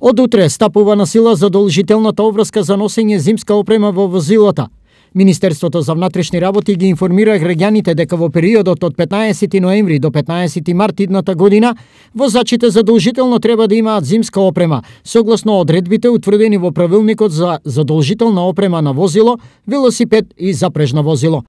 Од утре стапува на сила задолжителната обврска за носење зимска опрема во возилата. Министерството за внатрешни работи ги информира граѓаните дека во периодот од 15 ноември до 15 март идната година возачите задолжително треба да имаат зимска опрема, согласно одредбите утврдени во правилникот за задолжителна опрема на возило, велосипед и запрежно возило.